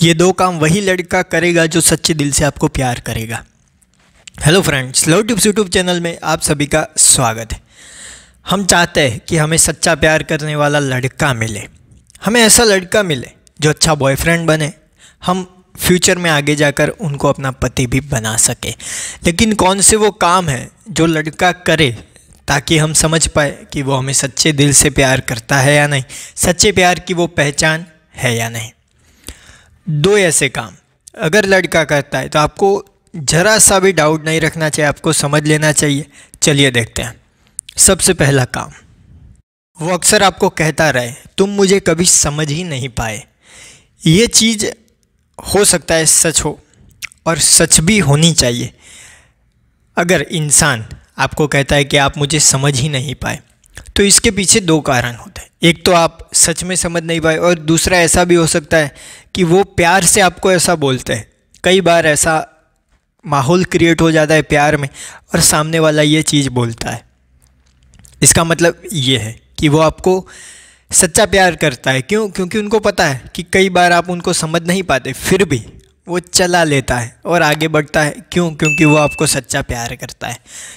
ये दो काम वही लड़का करेगा जो सच्चे दिल से आपको प्यार करेगा hello friends love tubes YouTube channel में आप सभी का स्वागत है हम चाहते हैं कि हमें सच्चा प्यार करने वाला लड़का मिले हमें ऐसा लड़का मिले जो अच्छा बॉयफ्रेंड बने हम फ्यूचर में आगे जाकर उनको अपना पति भी बना सके लेकिन कौन से वो काम हैं जो लड़का करे ताकि हम समझ पाए कि वो हमें सच्चे दिल से प्यार करता है या नहीं सच्चे प्यार की वो पहचान है या नहीं दो ऐसे काम अगर लड़का करता है तो आपको ज़रा सा भी डाउट नहीं रखना चाहिए आपको समझ लेना चाहिए चलिए देखते हैं सबसे पहला काम वो अक्सर आपको कहता रहे तुम मुझे कभी समझ ही नहीं पाए ये चीज़ हो सकता है सच हो और सच भी होनी चाहिए अगर इंसान आपको कहता है कि आप मुझे समझ ही नहीं पाए तो इसके पीछे दो कारण होते हैं एक तो आप सच में समझ नहीं पाए और दूसरा ऐसा भी हो सकता है कि वो प्यार से आपको ऐसा बोलते हैं कई बार ऐसा माहौल क्रिएट हो जाता है प्यार में और सामने वाला ये चीज़ बोलता है इसका मतलब ये है कि वो आपको सच्चा प्यार करता है क्यों क्योंकि उनको पता है कि कई बार आप उनको समझ नहीं पाते फिर भी वो चला लेता है और आगे बढ़ता है क्यों क्योंकि वो आपको सच्चा प्यार करता है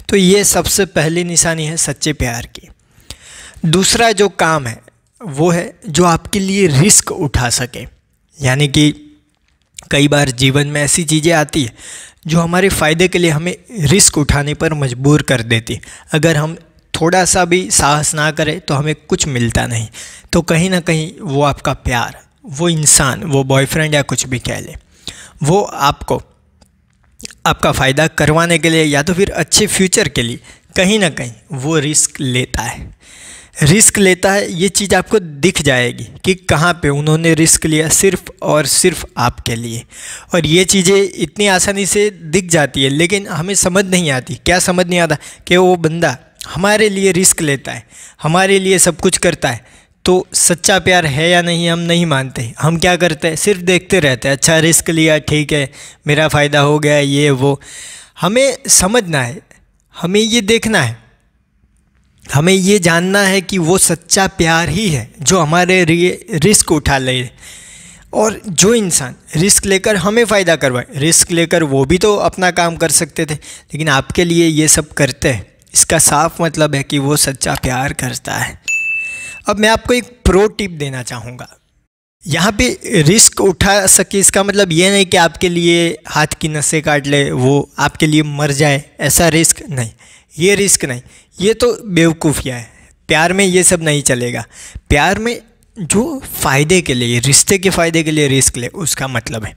तो ये सबसे पहली निशानी है सच्चे प्यार की दूसरा जो काम है वो है जो आपके लिए रिस्क उठा सके यानी कि कई बार जीवन में ऐसी चीज़ें आती है जो हमारे फ़ायदे के लिए हमें रिस्क उठाने पर मजबूर कर देती अगर हम थोड़ा सा भी साहस ना करें तो हमें कुछ मिलता नहीं तो कहीं ना कहीं वो आपका प्यार वो इंसान वो बॉयफ्रेंड या कुछ भी कह ले वो आपको आपका फ़ायदा करवाने के लिए या तो फिर अच्छे फ्यूचर के लिए कहीं ना कहीं वो रिस्क लेता है रिस्क लेता है ये चीज़ आपको दिख जाएगी कि कहाँ पे उन्होंने रिस्क लिया सिर्फ और सिर्फ आपके लिए और ये चीज़ें इतनी आसानी से दिख जाती है लेकिन हमें समझ नहीं आती क्या समझ नहीं आता कि वो बंदा हमारे लिए रिस्क लेता है हमारे लिए सब कुछ करता है तो सच्चा प्यार है या नहीं हम नहीं मानते हम क्या करते हैं सिर्फ देखते रहते हैं अच्छा रिस्क लिया ठीक है मेरा फ़ायदा हो गया ये वो हमें समझना है हमें ये देखना है हमें ये जानना है कि वो सच्चा प्यार ही है जो हमारे लिए रिस्क उठा ले और जो इंसान रिस्क लेकर हमें फ़ायदा करवाए रिस्क लेकर वो भी तो अपना काम कर सकते थे लेकिन आपके लिए ये सब करते हैं इसका साफ मतलब है कि वो सच्चा प्यार करता है अब मैं आपको एक प्रो टिप देना चाहूँगा यहाँ पे रिस्क उठा सके इसका मतलब ये नहीं कि आपके लिए हाथ की नसें काट ले वो आपके लिए मर जाए ऐसा रिस्क नहीं ये रिस्क नहीं ये तो बेवकूफ़िया है प्यार में ये सब नहीं चलेगा प्यार में जो फ़ायदे के लिए रिश्ते के फ़ायदे के लिए रिस्क ले उसका मतलब है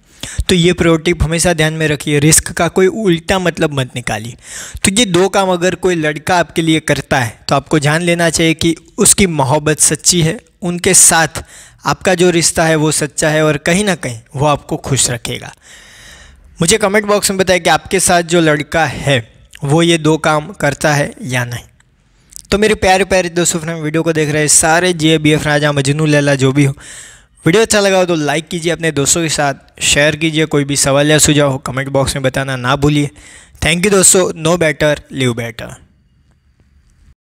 तो ये प्रोटिप हमेशा ध्यान में रखिए रिस्क का कोई उल्टा मतलब मत निकालिए तो ये दो काम अगर कोई लड़का आपके लिए करता है तो आपको जान लेना चाहिए कि उसकी मोहब्बत सच्ची है उनके साथ आपका जो रिश्ता है वो सच्चा है और कहीं ना कहीं वो आपको खुश रखेगा मुझे कमेंट बॉक्स में बताएं कि आपके साथ जो लड़का है वो ये दो काम करता है या नहीं तो मेरे प्यारे प्यारे दोस्तों फ्रेंड वीडियो को देख रहे सारे J B F Raja Majnu Laila जो भी हो वीडियो अच्छा लगा हो तो लाइक कीजिए अपने दोस्तों के साथ शेयर कीजिए कोई भी सवाल या सुझाव हो कमेंट बॉक्स में बताना ना भूलिए थैंक यू दोस्तों नो बेटर लिव बेटर